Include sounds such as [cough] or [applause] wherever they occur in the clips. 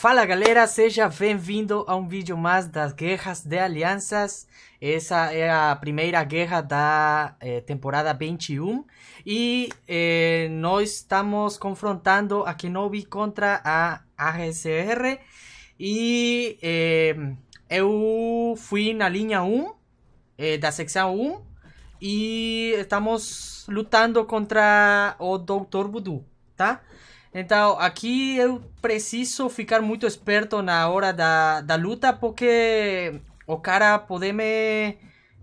Fala galera, seja bem-vindo a um vídeo mais das guerras de alianças. Essa é a primeira guerra da eh, temporada 21 e eh, nós estamos confrontando a Kenobi contra a AGCR e eh, eu fui na linha 1 eh, da secção 1 e estamos lutando contra o Dr. Voodoo, tá? Então, aqui eu preciso ficar muito esperto na hora da, da luta, porque o cara pode me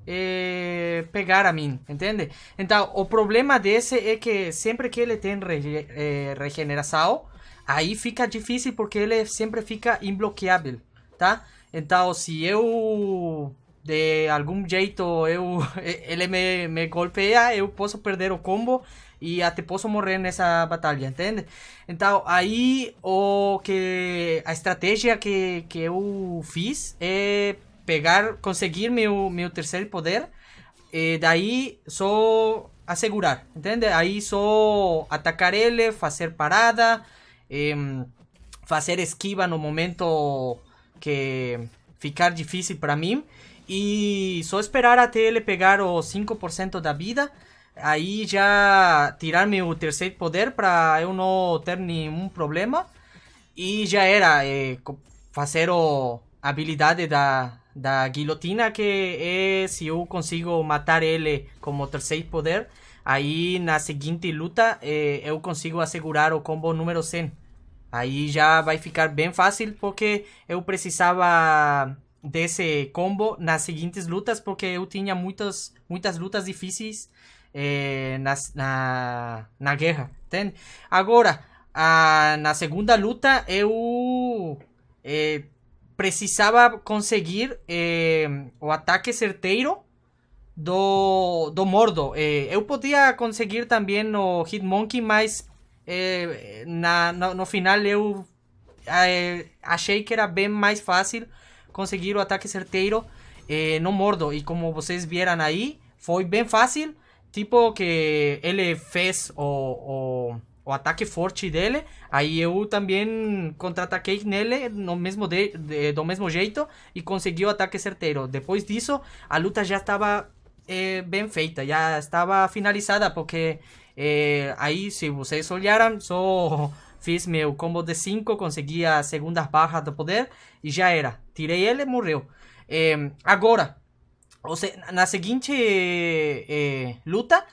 eh, pegar a mim, entende? Então, o problema desse é que sempre que ele tem re, eh, regeneração, aí fica difícil porque ele sempre fica imbloqueável, tá? Então, se eu de algum jeito eu [laughs] ele me, me golpeia, eu posso perder o combo e até posso morrer nessa batalha, entende? Então, aí o que a estratégia que, que eu fiz é pegar, conseguir meu meu terceiro poder eh, e daí só assegurar, entende? Aí só atacar ele, fazer parada, fazer esquiva no momento que ficar difícil para mim e só esperar até ele pegar os 5% da vida Aí já tirar meu terceiro poder para eu não ter nenhum problema. E já era é, fazer o habilidade da, da guilhotina, que é se eu consigo matar ele como terceiro poder, aí na seguinte luta é, eu consigo assegurar o combo número 100. Aí já vai ficar bem fácil, porque eu precisava desse combo nas seguintes lutas, porque eu tinha muitas, muitas lutas difíceis é, eh, na, na, na guerra, entende? Agora, a, na segunda luta, eu é, precisava conseguir é, o ataque certeiro do, do Mordo. eu podia conseguir também no Hitmonkey, mas na, no, no final eu achei que era bem mais fácil conseguir o ataque certeiro eh, no Mordo. E como vocês vieram aí, foi bem fácil. tipo que ele fez o, ataque forte dele, aí eu también contra-ataquei nele no mismo de, do mismo jeito y consegui o ataque certeiro. Depois disso, a luta ya estaba eh, bien feita, Ya estaba finalizada, porque eh, ahí si se vocês olharam, só fiz meu combo de 5, conseguía segundas segunda de poder Y ya era. Tirei ele él morreu. Eh, em, agora, Ou seja, na seguinte eh, luta,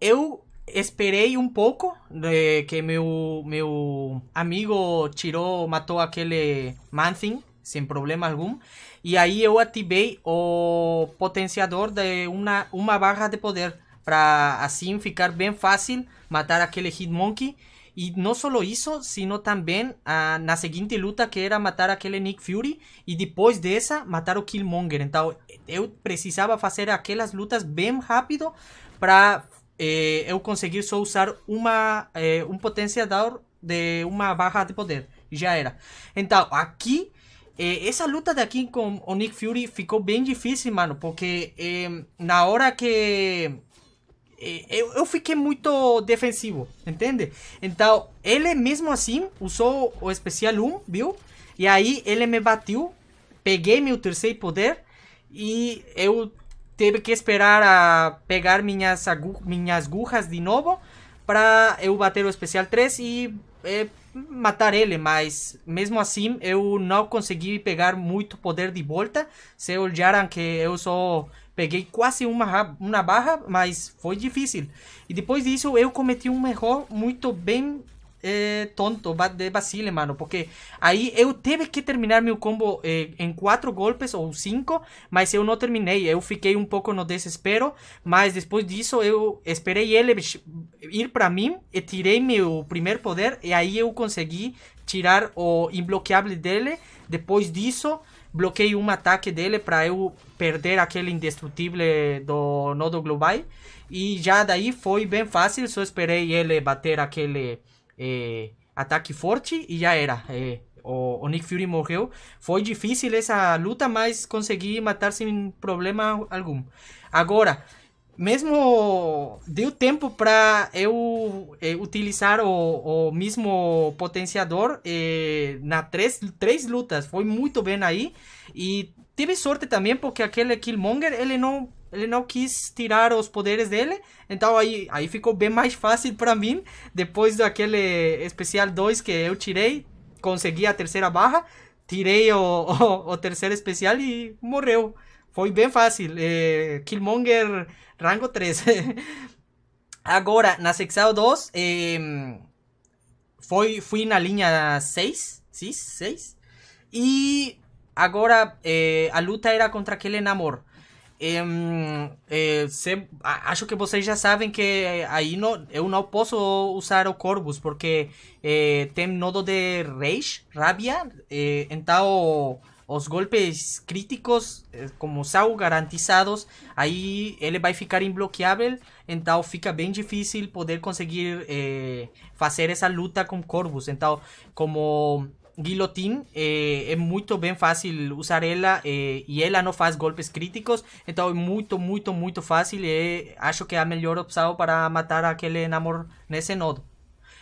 eu esperei um pouco de que meu, meu amigo tirou, matou aquele Manthing sem problema algum. E aí eu ativei o potenciador de uma, uma barra de poder para assim ficar bem fácil matar aquele Hitmonkey e não só isso, sino também na ah, seguinte luta que era matar aquele Nick Fury e depois dessa matar o Killmonger. Então eu precisava fazer aquelas lutas bem rápido para eh, eu conseguir só usar uma, eh, um potenciador de uma barra de poder. Já era. Então aqui eh, essa luta daqui com o Nick Fury ficou bem difícil, mano, porque eh, na hora que eh, eu, eu fiquei muito defensivo, entende? Então, ele mesmo assim usou o especial 1, viu? E aí ele me bateu, peguei meu terceiro poder e eu tive que esperar a pegar minhas, agu minhas agulhas de novo para eu bater o especial 3 e eh, matar ele, mas mesmo assim eu não consegui pegar muito poder de volta. Se olharam que eu só peguei quase uma, uma barra, mas foi difícil. E depois disso eu cometi um erro muito bem eh, tonto de Basile, mano. Porque aí eu teve que terminar meu combo eh, em quatro golpes ou cinco, mas eu não terminei. Eu fiquei um pouco no desespero, mas depois disso eu esperei ele ir para mim e eh, tirei meu primeiro poder e aí eu consegui tirar o imbloqueável dele. Depois disso, bloqueei um ataque dele para eu perder aquele indestrutível do nodo global. E já daí foi bem fácil, só esperei ele bater aquele é, ataque forte e já era. É, o, o, Nick Fury morreu. Foi difícil essa luta, mas consegui matar sem problema algum. Agora, mesmo deu tempo para eu é, utilizar o, o, mesmo potenciador é, na três, três lutas. Foi muito bem aí. E tive sorte também porque aquele Killmonger ele não ele não quis tirar os poderes dele. Então aí, aí ficou bem mais fácil para mim. Depois daquele especial 2 que eu tirei, consegui a terceira barra. Tirei o, o, o terceiro especial e morreu. Foi bem fácil. É, Killmonger rango 3. [laughs] Agora, na sexta 2, é, foi, fui na linha 6. 6? 6? E agora é, a luta era contra aquele namor eh, se, acho que vocês já sabem que aí no, eu não posso usar o Corvus, porque eh, tem nodo de Rage, Rabia, eh, então os golpes críticos, eh, como são garantizados, aí ele vai ficar imbloqueável, então fica bem difícil poder conseguir eh, fazer essa luta com Corvus. Então, como Guillotine eh, es muy muy fácil usar Ella eh, y Ella no faz golpes críticos, entonces muy muy muy muy fácil y acho que es la mejor opción para matar enamor en ese nodo.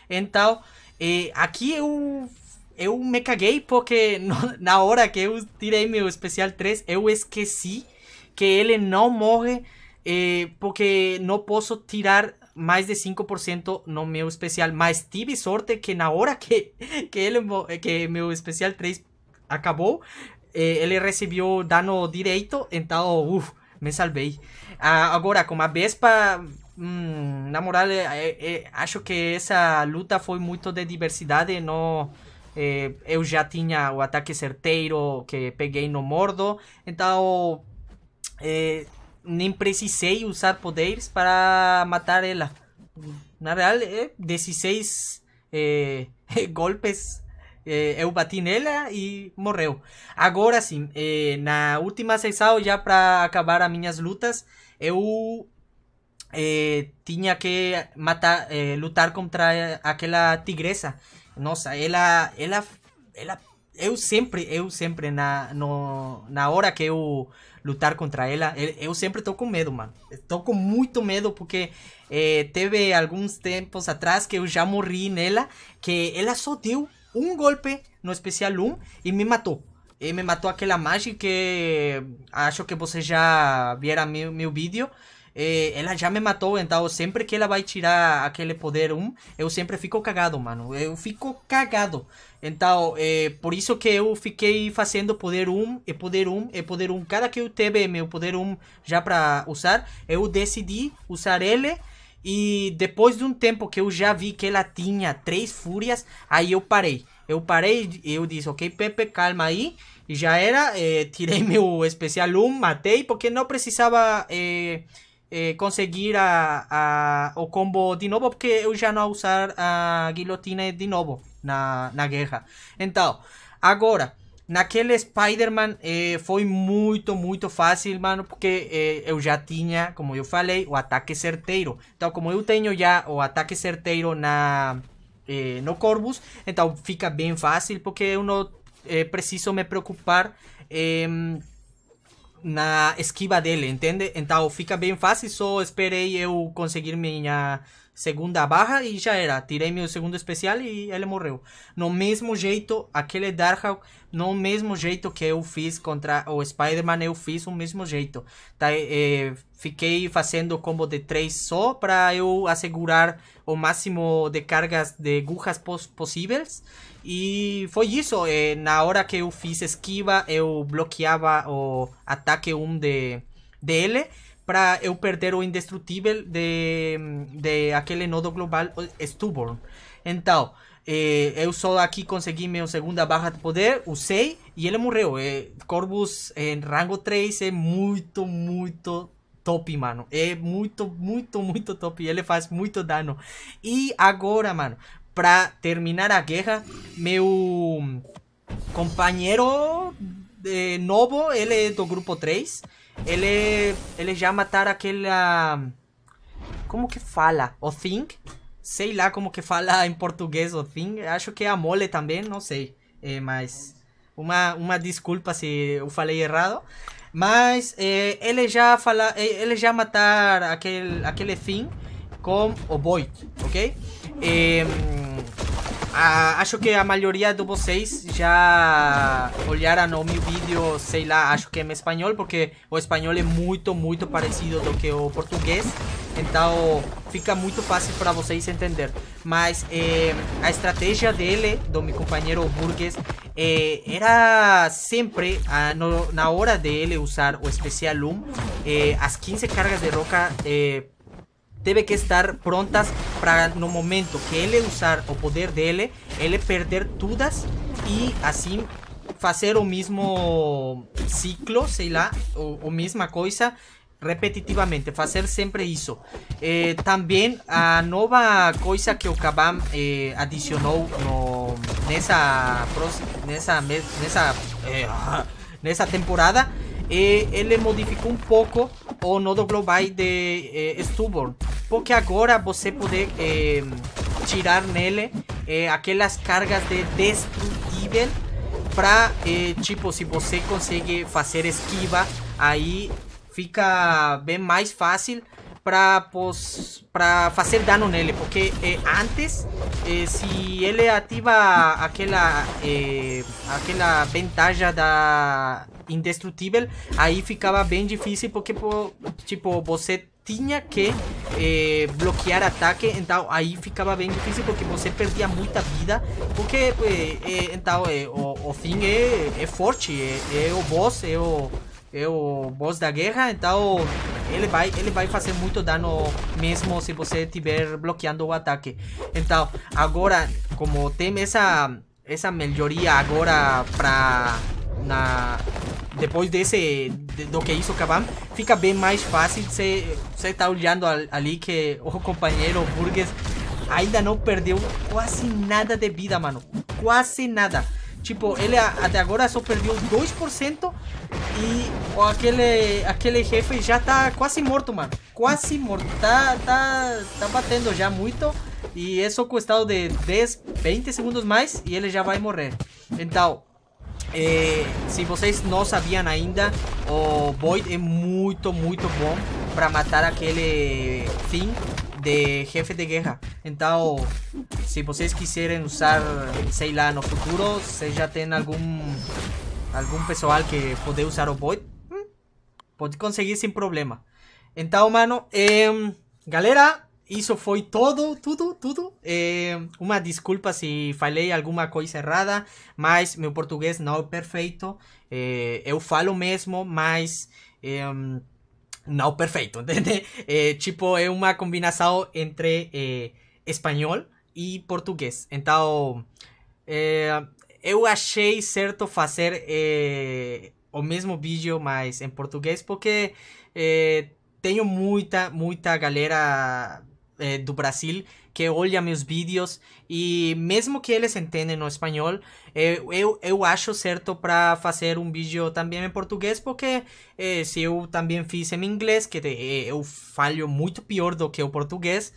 Entonces, eh, aquí eu, eu me caguei porque [laughs] na hora que eu tirei mi especial 3, eu es que él no morre eh, porque no puedo tirar mais de 5% no meu especial, mas tive sorte que na hora que, que, ele, que meu especial 3 acabou, ele eh, recebeu dano direito, então, uff, me salvei. Ah, agora, com a Vespa, hum, mm, na moral, eh, eh, acho que essa luta foi muito de diversidade, não... eu já tinha o ataque certeiro que peguei no Mordo, então nem precisei usar poderes para matar ela. Na real, 16 eh, eh, [laughs] golpes é, eh, eu bati nela e morreu. Agora sim, na última sessão, ya para acabar as minhas lutas, eu tinha que matar, lutar contra aquela tigresa. Nossa, ela, ela, ela eu sempre, eu sempre, na, no, na hora que eu lutar contra ela, eu sempre tô com medo, mano. Tô com muito medo porque é, teve alguns tempos atrás que eu já morri nela, que ela só deu um golpe no especial 1 e me matou. E me matou aquela mágica que acho que vocês já viram meu, meu vídeo eh, ela já me matou, então sempre que ela vai tirar aquele poder 1, eu sempre fico cagado, mano. Eu fico cagado. Então, eh, por isso que eu fiquei fazendo poder 1 e poder 1 e poder 1. Cada que eu teve meu poder 1 já pra usar, eu decidi usar ele. E depois de um tempo que eu já vi que ela tinha três fúrias, aí eu parei. Eu parei e eu disse, ok, Pepe, calma aí. E já era, eh, tirei [laughs] meu especial 1, matei, porque não precisava... Eh, eh, conseguir a, a, o combo de novo, porque eu já não usar a guilhotina de novo na, na guerra. Então, agora, naquele Spider-Man eh, foi muito, muito fácil, mano, porque eh, eu já tinha, como eu falei, o ataque certeiro. Então, como eu tenho já o ataque certeiro na, eh, no Corvus, então fica bem fácil, porque eu não eh, preciso me preocupar... Eh, na esquiva dele, entende? Então fica bem fácil, só esperei eu conseguir minha segunda barra e já era. Tirei meu segundo especial e ele morreu. No mesmo jeito, aquele Darkhawk, no mesmo jeito que eu fiz contra o Spider-Man, eu fiz o mesmo jeito. Tá, é, fiquei fazendo combo de 3 só para eu assegurar o máximo de cargas de agujas possíveis. E foi isso. É, na hora que eu fiz esquiva, eu bloqueava o ataque 1 um de, dele. para eu perder o indestrutível de, de aquele nodo global Stubborn. Então, eh, eu só aqui consegui segunda baja de poder, usei y ele morreu. Eh, Corvus eh, em rango 3 es muito, muito top, mano. É muito, muito, muito top. E ele faz mucho dano. Y e agora, mano, para terminar a guerra, meu companheiro de eh, novo, ele é do grupo 3. Ele, ele já mataram aquele... Como que fala? O Thing? Sei lá como que fala em português o Thing. Acho que é a mole também, não sei. É, mas... Uma, uma desculpa se eu falei errado. Mas é, ele já fala, eh, ele já matar aquele, aquele Thing com o Void, ok? É, ah, acho que a maioria de vocês já olharam o meu vídeo, sei lá, acho que é em espanhol, porque o espanhol é muito, muito parecido do que o português. Então fica muito fácil para vocês entender. Mas eh, a estratégia dele, do meu companheiro Burgues, eh, era sempre, ah, no, na hora dele usar o especial Loom, eh, as 15 cargas de roca eh, debe que estar prontas para no momento que él usar o poder de él. Él perder dudas. Y así hacer o mismo ciclo, O la o misma cosa repetitivamente, Hacer siempre eso. Eh, también la a nova cosa que Okabam eh, adicionó eh, esa no, esa en esa eh, temporada, le modificó un poco. o nodo global de eh, Stubborn. porque agora você poder é, eh, tirar nele é, aquelas cargas de destrutível para é, eh, tipo, se você consegue fazer esquiva, aí fica bem mais fácil para para fazer dano nele, porque antes se ele ativa aquela aquela vantagem da indestrutível, aí ficava bem difícil porque tipo, você tinha que eh, bloquear ataque, então aí ficava bem difícil porque você perdia muita vida, porque eh, eh então eh, o, o, fim é, é forte, é, é, o boss, é o, é o boss da guerra, então ele vai, ele vai fazer muito dano mesmo se você estiver bloqueando o ataque. Então, agora, como tem essa, essa melhoria agora pra... Na, depois desse do que isso Kabam, fica bem mais fácil você estar tá olhando ali que o companheiro burgues Burgess ainda não perdeu quase nada de vida, mano. Quase nada. Tipo, ele até agora só perdeu 2% e aquele, aquele jefe já tá quase morto, mano. Quase morto. Tá, tá, tá batendo já muito. E é só de 10, 20 segundos mais e ele já vai morrer. Então, Eh, si se vocês sabían sabían, ainda, o Void es muy muy bom para matar aquel eh, fin de jefe de guerra. Entonces, si vocês quisieran usar, sei lá, no futuro, si ya algún algún personal que pueda usar o Void, hmm, podéis conseguir sin problema. Entonces, mano, em, galera, Isso foi todo, tudo, tudo. É, uma desculpa se falei alguma coisa errada, mas meu português não é perfeito. É, eu falo mesmo, mas é, não perfeito, [laughs] entende? Eh, tipo, é uma combinação entre espanhol e português. Então, eu achei certo fazer o mesmo vídeo, mas em português, porque tenho muita, muita galera eh, do Brasil que olha meus vídeos e mesmo que eles entendem no espanhol, eu, eh, eu, eu acho certo para fazer um vídeo também em português, porque eh, se eu também fiz em inglês, que eu falho muito pior do que o português,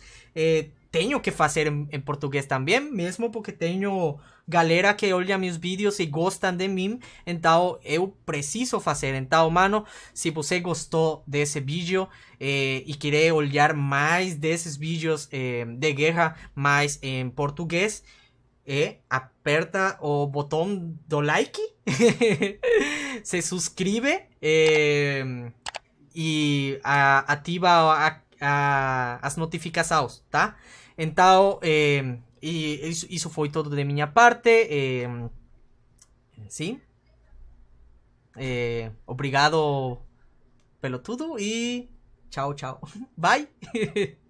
Tengo que hacer en portugués también. Mismo mesmo porque tengo. galera que olha mis vídeos Y gustan de mim, então eu preciso fazer. Então, mano, se você de desse vídeo eh, e querer olhar mais desses vídeos eh, de guerra, mais em português, eh, aperta o botão do like, [laughs] se suscribe. e activa ativa a, as notificas tá? Entonces eh, em, isso, isso foi todo de minha parte. Eh, em, sim? Eh, obrigado pelo tudo e chao tchau. [laughs] Bye! [laughs]